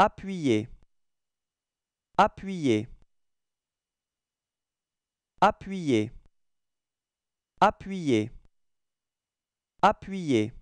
Appuyez, appuyez, appuyez, appuyez, appuyez.